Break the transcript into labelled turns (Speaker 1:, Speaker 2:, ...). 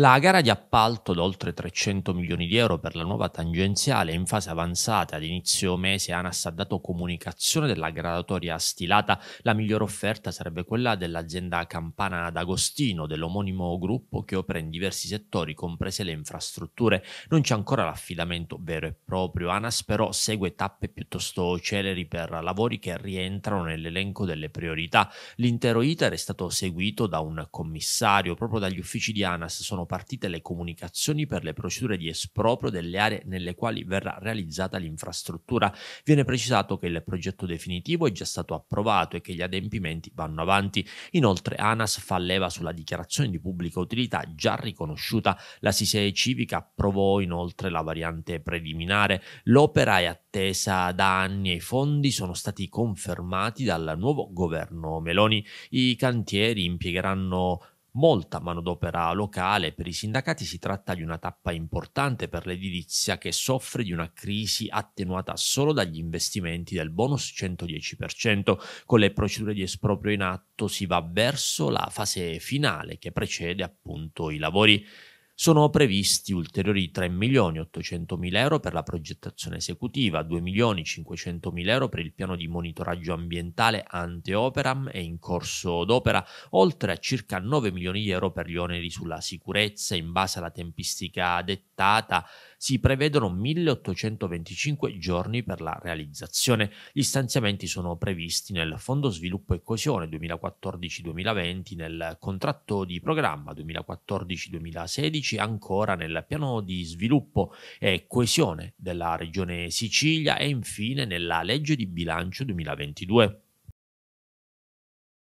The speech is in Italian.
Speaker 1: La gara di appalto da oltre 300 milioni di euro per la nuova tangenziale è in fase avanzata. Ad inizio mese ANAS ha dato comunicazione della gradatoria stilata. La migliore offerta sarebbe quella dell'azienda Campana d'Agostino, dell'omonimo gruppo che opera in diversi settori, comprese le infrastrutture. Non c'è ancora l'affidamento vero e proprio. ANAS però segue tappe piuttosto celeri per lavori che rientrano nell'elenco delle priorità. L'intero iter è stato seguito da un commissario. Proprio dagli uffici di ANAS sono partite le comunicazioni per le procedure di esproprio delle aree nelle quali verrà realizzata l'infrastruttura. Viene precisato che il progetto definitivo è già stato approvato e che gli adempimenti vanno avanti. Inoltre ANAS fa leva sulla dichiarazione di pubblica utilità già riconosciuta. La Sisee Civica approvò inoltre la variante preliminare. L'opera è attesa da anni e i fondi sono stati confermati dal nuovo governo Meloni. I cantieri impiegheranno molta manodopera locale, per i sindacati si tratta di una tappa importante per l'edilizia che soffre di una crisi attenuata solo dagli investimenti del bonus 110%. Con le procedure di esproprio in atto si va verso la fase finale che precede appunto i lavori. Sono previsti ulteriori 3.800.000 euro per la progettazione esecutiva, 2.500.000 euro per il piano di monitoraggio ambientale ante operam e in corso d'opera, oltre a circa 9 milioni di euro per gli oneri sulla sicurezza in base alla tempistica dettata si prevedono 1825 giorni per la realizzazione. Gli stanziamenti sono previsti nel Fondo Sviluppo e Coesione 2014-2020, nel contratto di programma 2014-2016 strategici ancora nel piano di sviluppo e coesione della regione Sicilia e infine nella legge di bilancio 2022.